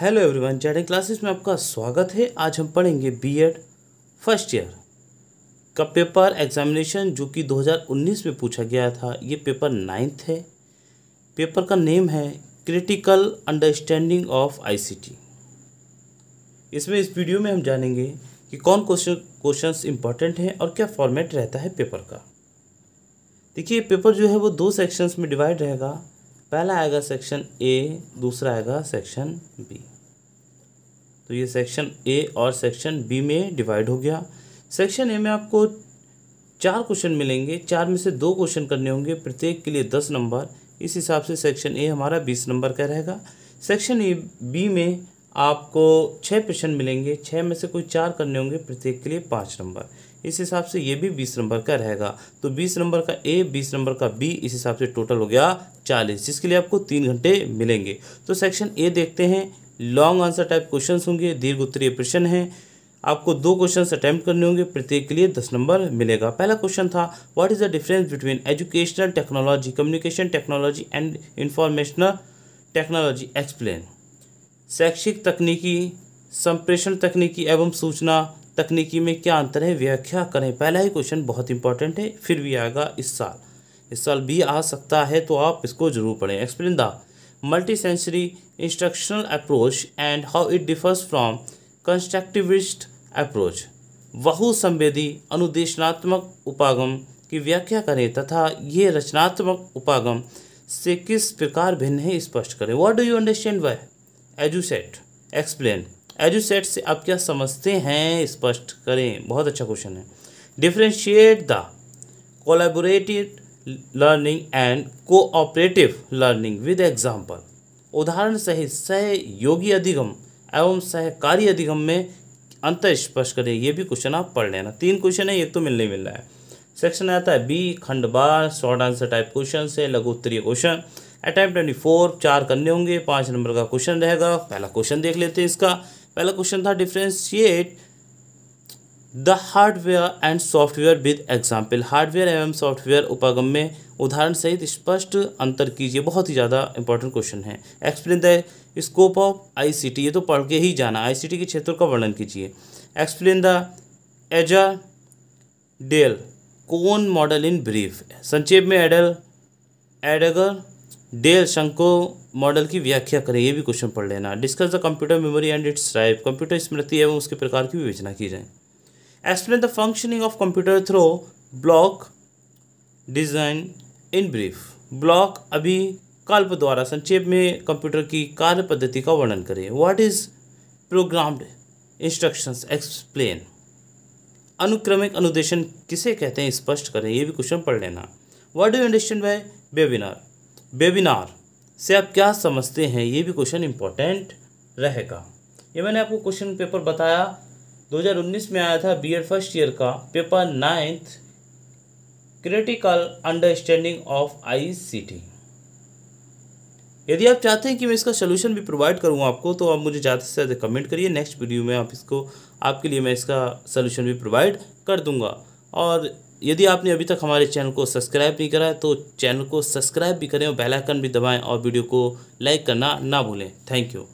hello everyone Z classes में आपका स्वागत है आज हम पढ़ेंगे बीएड फर्स्ट ईयर का पेपर एग्जामिनेशन जो कि 2019 में पूछा गया था ये पेपर नाइन्थ है पेपर का नेम है क्रिटिकल अंडरस्टैंडिंग ऑफ आईसीटी इसमें इस वीडियो में हम जानेंगे कि कौन क्वेश्चन क्वेश्चंस इंपॉर्टेंट हैं और क्या फॉर्मेट रहता है पेपर का देखिए पेपर जो है वो दो सेक्शंस में डिवाइड रहेगा पहला आएगा सेक्शन ए दूसरा आएगा सेक्शन बी तो ये सेक्शन ए और सेक्शन बी में डिवाइड हो गया सेक्शन ए में आपको चार क्वेश्चन मिलेंगे चार में से दो क्वेश्चन करने होंगे प्रत्येक के लिए दस नंबर इस हिसाब से सेक्शन ए हमारा बीस नंबर का रहेगा सेक्शन ए बी में आपको छः प्रश्न मिलेंगे छः में से कोई चार करने होंगे प्रत्येक के लिए पाँच नंबर इस हिसाब से ये भी बीस नंबर का रहेगा तो बीस नंबर का ए बीस नंबर का बी इस हिसाब से टोटल हो गया चालीस जिसके लिए आपको तीन घंटे मिलेंगे तो सेक्शन ए देखते हैं लॉन्ग आंसर टाइप क्वेश्चन होंगे दीर्घ उत्तरीय प्रश्न हैं आपको दो क्वेश्चन अटैम्प्ट करने होंगे प्रत्येक के लिए दस नंबर मिलेगा पहला क्वेश्चन था what is the difference between educational technology communication technology and informational technology explain शैक्षिक तकनीकी संप्रेषण तकनीकी एवं सूचना तकनीकी में क्या अंतर है व्याख्या करें पहला ही क्वेश्चन बहुत इंपॉर्टेंट है फिर भी आएगा इस साल इस साल भी आ सकता है तो आप इसको जरूर पढ़ें explain the multi sensory instructional approach and how it differs from constructivist approach बहुसंवेदी अनुदेशनात्मक उपागम की व्याख्या करें तथा ये रचनात्मक उपागम से किस प्रकार भिन्न है स्पष्ट करें what do you understand by Edusat explain Edusat से आप क्या समझते हैं स्पष्ट करें बहुत अच्छा क्वेश्चन है differentiate the collaborative learning and cooperative learning with example उदाहरण सहित सहयोगी अधिगम एवं सहकारी अधिगम में अंतर स्पष्ट करें ये भी क्वेश्चन आप पढ़ लेना तीन क्वेश्चन है एक तो मिलने मिल रहा है सेक्शन आता है बी खंडबार शॉर्ट आंसर टाइप क्वेश्चन से लघु उत्तरीय क्वेश्चन अटैम्प्ट ट्वेंटी फोर चार करने होंगे पाँच नंबर का क्वेश्चन रहेगा पहला क्वेश्चन देख लेते हैं इसका पहला क्वेश्चन था differentiate the hardware and software with example hardware एवं सॉफ्टवेयर उपागम में उदाहरण सहित स्पष्ट अंतर कीजिए बहुत ही ज़्यादा इंपॉर्टेंट क्वेश्चन है explain the scope of ICT ये तो पढ़ के ही जाना आईसीटी के क्षेत्र का वर्णन कीजिए एक्सप्लेन द एजा Dale cone model in brief संक्षेप में एडल एडगर डेल शंको मॉडल की व्याख्या करें ये भी क्वेश्चन पढ़ लेना discuss the computer memory and its drive computer स्मृति एवं उसके प्रकार की विवेचना की जाए explain the functioning of computer through block design in brief block अभी कल्प द्वारा संक्षेप में कंप्यूटर की कार्य पद्धति का वर्णन करें what is programmed instructions explain अनुक्रमिक अनुदेशन किसे कहते हैं स्पष्ट करें ये भी क्वेश्चन पढ़ लेना what do understand by webinar webinar से आप क्या समझते हैं ये भी क्वेश्चन इम्पोर्टेंट रहेगा ये मैंने आपको क्वेश्चन पेपर बताया 2019 में आया था बीएड फर्स्ट ईयर का paper ninth critical understanding of ICT यदि आप चाहते हैं कि मैं इसका सोल्यूशन भी प्रोवाइड करूँ आपको तो आप मुझे ज़्यादा से ज़्यादा कमेंट करिए नेक्स्ट वीडियो में आप इसको आपके लिए मैं इसका सोल्यूशन भी प्रोवाइड कर दूँगा और यदि आपने अभी तक हमारे चैनल को सब्सक्राइब नहीं करा है तो चैनल को सब्सक्राइब भी करें और बेलाइकन भी दबाएँ और वीडियो को लाइक करना ना भूलें थैंक यू